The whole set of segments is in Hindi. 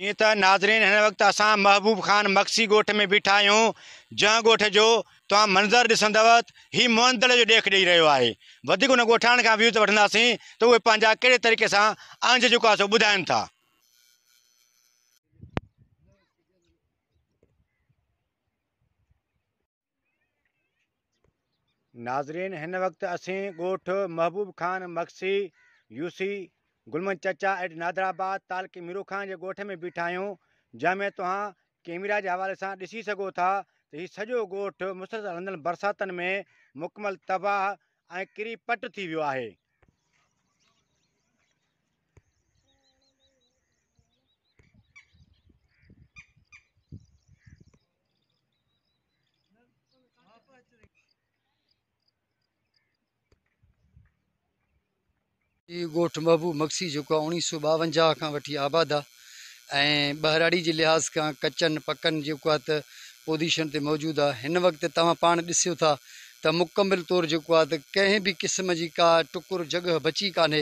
ईअं त नाज़रीन इन वक्त अस महबूब ख़ान मक्सी गोठ में बीठा आयो जहाँ गोठ जो तुम मंज़र दिसंदव हीउ मोहंदड़ जो ॾेख ॾेई रो है उन गोठान का व्यू तो वठंदासीं तो उहे पंहिंजा कहिड़े तरीक़े से अंज जेको सो बुधन था नाज़रीन इन वक्त असीं ॻोठु महबूब ख़ान मक्सी यूसी गुलमन चचा एट नादराबाद ताल के मीरू खान के गोठ में बीठा आहियूं जंहिंमें तुम कैमरा के हवाले से ऐसी सो था हि हीउ गोठ ॻोठु मुसलसल हलंदड़ में मुकमल तबाह ऐं किरी पट थी वियो आहे ही ॻोठु महबूब मक्सी जेको आहे उणिवीह सौ ॿावंजाह खां वठी आबादु आहे ऐं बहराड़ी जे लिहाज़ का कचनि पकनि जेको आहे त पोज़ीशन ते मौजूदु आहे हिन वक़्तु तव्हां था त मुकमल तौरु जेको आहे त क़िस्म की का टुकुर जॻह बची कान्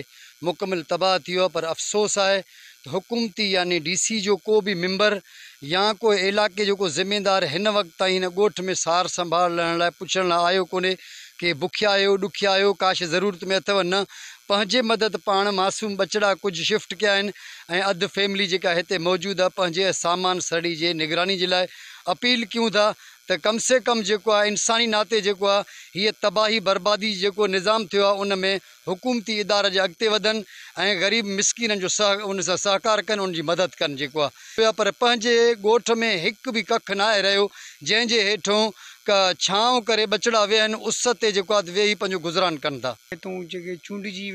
मुकमल तबाह थी पर अफ़सोस है त हुकूमती यानी डी सी जो को बि मेंबर या कोई इलाके जो ज़िमेदार हिन वक़्तु ताईं हिन में सार संभाल लहण लाइ पुछण लाइ आयो कोन्हे की बुखिया आहियो ॾुखिया आहियो का ज़रूरत में अथव न पंहिंजे मदद पा मासूम बचड़ा कुछ शिफ्ट क्या अद फैमिली जी इतने मौजूद आहे सामान सड़ी के निगरानी के लिए अपील क्यों था तो कम से कम जो इंसानी नाते जो ये तबाही बर्बादी जो निज़ाम थियो में हुकूमती इदारा जो अगत वन ग़रीब मिसकिन जो सह उन सहकार कन उनजी मदद कनि पर पंहिंजे में एक भी कख ना रो जैसे हेठों छाव कर बचड़ा वेहन उस ते जेको वेही गुज़रान कनि था हितां जेके चूंडिजी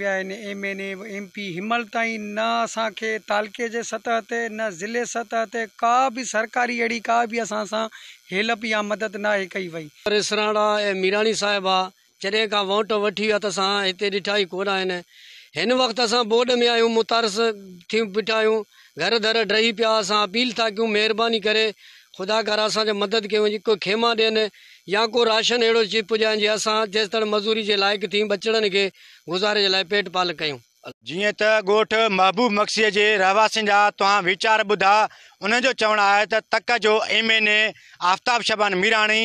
एम एन एम पी हिमल ताईं न असके तालके जे सतह से न ज़िले सतह से का भी सरकारी अड़ी का भी असां हेल्प या मदद नाहे कई वही रिसराणा ए मीरानी साहब आ जडे का वोट वी विया त असां हिते ॾिठा ई कोन आहिनि बोर्ड में आयु मुतारस बिठा घर दर डही पिया असां अपील था क्यों मेहरबानी करें ख़ुदा कर अस मदद क्यों को खेमा दियन या को राशन अड़ो चीज पुॼाइनि जे अस जिस तरह मज़ूरी के लायक थी बचड़न के गुज़ारे जे पेट पाल क्यों जी त महबूब मक्सी के रहवासियुनि जहाँ तुम विचार बुधा उनजो चवण है तक जो M N A Aftab Shaban Mirani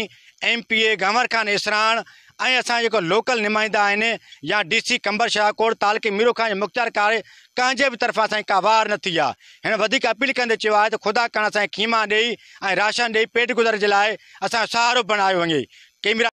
M P A Ghanwar Khan Isran असो लोकल नुमाइंदा आहिनि या डी सी कंबर शाहकोट तालके मीरो ख़ान मुख़्तार कार कंहिंजे भी तरफा असांजी का वार न थी अपील कंदे है तो ख़ुदा कर असांखे खीमा दई राशन दई पेट गुज़र के लिए असारो सहारो वे कैमरा